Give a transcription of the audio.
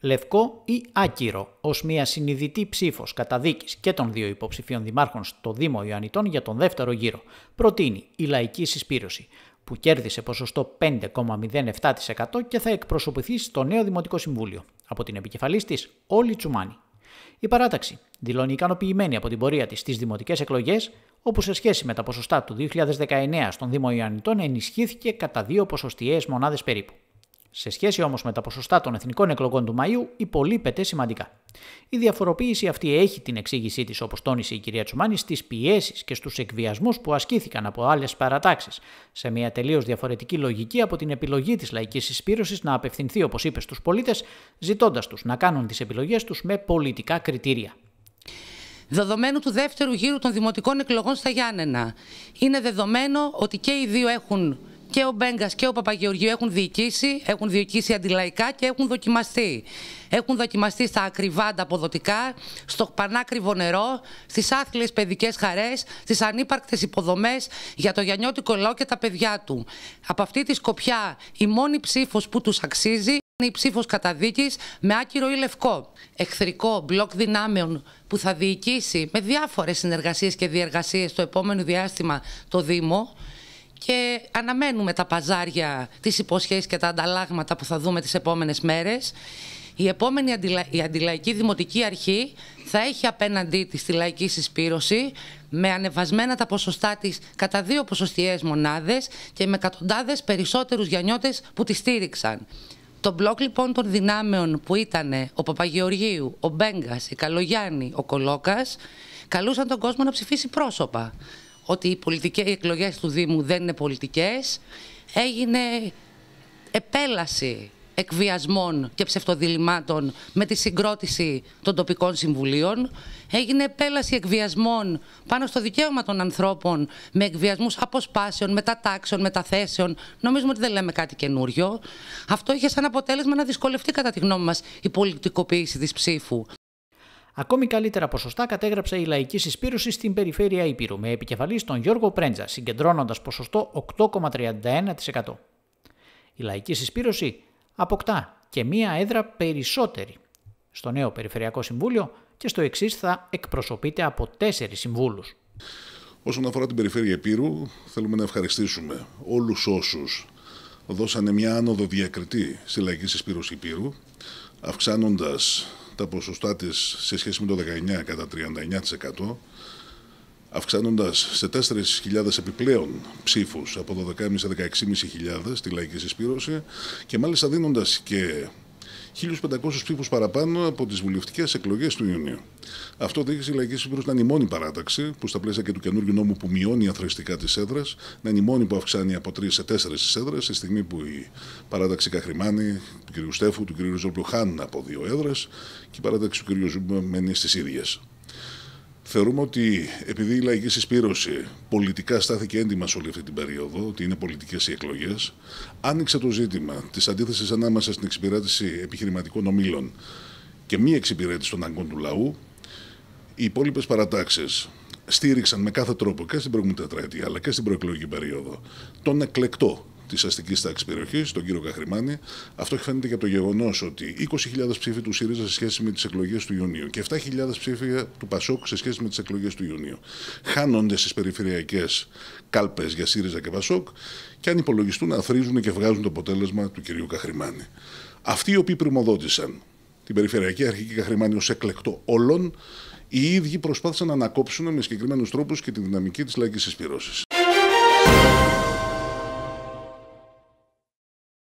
λευκό ή άκυρο, ως μια συνειδητή ψήφος καταδίκης και των δύο υποψηφίων δημάρχων στο Δήμο Ιωαννητών για τον δεύτερο γύρο. Προτείνει η λαϊκή συσπήρωση, που κέρδισε ποσοστό 5,07% και θα εκπροσωπηθεί στο νέο Δημοτικό Συμβούλιο, από την επικεφαλής της Όλη Τσουμάνη. Η παράταξη δηλώνει ικανοποιημένη από την πορεία της στις δημοτικές εκλογές, όπου σε σχέση με τα ποσοστά του 2019 στον Δήμο Ιωαννητών ενισχύθηκε κατά δύο ποσοστιαίες μονάδες περίπου. Σε σχέση όμως με τα ποσοστά των εθνικών εκλογών του Μαΐου, υπολείπεται σημαντικά. Η διαφοροποίηση αυτή έχει την εξήγησή της, όπως τόνισε η κυρία Τσουμάνη, στις πιέσεις και στους εκβιασμούς που ασκήθηκαν από άλλες παρατάξεις, σε μια τελείως διαφορετική λογική από την επιλογή της λαϊκής συσπήρωση να απευθυνθεί, όπως είπε, στους πολίτες, ζητώντας τους να κάνουν τις επιλογές τους με πολιτικά κριτήρια. Δεδομένου του δεύτερου γύρου των δημοτικών εκλογών στα Γιάννενα, είναι δεδομένο ότι και οι δύο έχουν και ο Μπέγκας και ο Παπαγεωργίου έχουν διοικήσει, έχουν διοικήσει αντιλαϊκά και έχουν δοκιμαστεί. Έχουν δοκιμαστεί στα ακριβά ανταποδοτικά, στο πανάκριβο νερό, στις άθλιες παιδικές χαρές, στις ανύπαρκτες υποδομές για το γιανιώτικο λαό και τα παιδιά του. Από αυτή τη σκοπιά, η μόνη ψήφος που τους αξίζει είναι η ψήφος καταδίκης με άκυρο ή λευκό. Εχθρικό μπλοκ δυνάμεων που θα διοικήσει με διάφορες συνεργασίες και διεργασίες το επόμενο διάστημα το Δήμο και αναμένουμε τα παζάρια, τις υποσχέσεις και τα ανταλλάγματα που θα δούμε τις επόμενες μέρες. Η επόμενη αντιλαϊκή δημοτική αρχή θα έχει απέναντί της τη λαϊκή συσπήρωση με ανεβασμένα τα ποσοστά της κατά δύο ποσοστιαίες μονάδες και με εκατοντάδες περισσότερους γιανιώτες που τη στήριξαν. Το μπλοκ λοιπόν των δυνάμεων που ήταν ο Παπαγεωργίου, ο Μπέγκας, η Καλογιάννη, ο Κολόκας, καλούσαν τον κόσμο να ψηφίσει πρόσωπα ότι οι πολιτικές εκλογές του Δήμου δεν είναι πολιτικές, έγινε επέλαση εκβιασμών και ψευτοδηλημάτων με τη συγκρότηση των τοπικών συμβουλίων. Έγινε επέλαση εκβιασμών πάνω στο δικαίωμα των ανθρώπων με εκβιασμούς αποσπάσεων, μετατάξεων, μεταθέσεων. Νομίζουμε ότι δεν λέμε κάτι καινούριο. Αυτό είχε σαν αποτέλεσμα να δυσκολευτεί κατά τη γνώμη μας η πολιτικοποίηση της ψήφου. Ακόμη καλύτερα ποσοστά κατέγραψε η λαϊκή συσπήρωση στην περιφέρεια Ήπειρου με επικεφαλής τον Γιώργο Πρέντζα, συγκεντρώνοντας ποσοστό 8,31%. Η λαϊκή συσπήρωση αποκτά και μία έδρα περισσότερη στο νέο Περιφερειακό Συμβούλιο και στο εξής θα εκπροσωπείται από τέσσερις συμβούλους. Όσον αφορά την περιφέρεια Ήπειρου, θέλουμε να ευχαριστήσουμε όλους όσους δώσανε μια άνοδο διακριτή στη λαϊκή συσπήρωση Επίρου, αυξάνοντας τα ποσοστά της σε σχέση με το 19 κατά 39%, αυξάνοντας σε 4.000 επιπλέον ψήφους από 12.500 σε 16.500 τη λαϊκή συσπήρωση και μάλιστα δίνοντας και 1.500 ψήφους παραπάνω από τις βουλευτικές εκλογές του Ιουνίου. Αυτό δείχνει ότι η Λαϊκή Σύμβουλος να είναι η μόνη παράταξη που στα πλαίσια και του καινούργιου νόμου που μειώνει αθρηστικά τις έδρες, να είναι η μόνη που αυξάνει από τρεις σε τέσσερις τις έδρες, στη στιγμή που η παράταξη Καχρημάνη του κ. Στέφου, του κ. Ζόμπλου χάνουν από δύο έδρες και η παράταξη του κ. Ζούμπα μένει στις ίδιες. Θεωρούμε ότι επειδή η λαϊκή συσπήρωση πολιτικά στάθηκε έντιμα σε όλη αυτή την περίοδο, ότι είναι πολιτικές οι εκλογές, άνοιξε το ζήτημα της αντίθεσης ανάμεσα στην εξυπηρέτηση επιχειρηματικών ομήλων και μη εξυπηρέτηση των αγκών του λαού. Οι υπόλοιπες παρατάξεις στήριξαν με κάθε τρόπο και στην προηγούμενη τετραετία αλλά και στην προεκλογική περίοδο τον εκλεκτό της αστικής τάξης περιοχής, τον κύριο Καχρημάνη. Αυτό φαίνεται και από το γεγονός ότι 20.000 ψήφοι του ΣΥΡΙΖΑ σε σχέση με τις εκλογές του Ιουνίου και 7.000 ψήφοι του ΠΑΣΟΚ σε σχέση με τις εκλογές του Ιουνίου χάνονται στις περιφερειακές κάλπες για ΣΥΡΙΖΑ και ΠΑΣΟΚ και αν υπολογιστούν, αθρίζουν και βγάζουν το αποτέλεσμα του κυρίου Καχρημάνη. Αυτοί οι οποίοι πρημοδότησαν την Περιφερειακή Αρχική Καχρημάνη ως εκλεκτό όλων, οι ίδιοι προσπάθησαν να ανακόψουν με συγκεκριμένους τρόπους και τη δυναμική της λαϊκής εισπήρωση.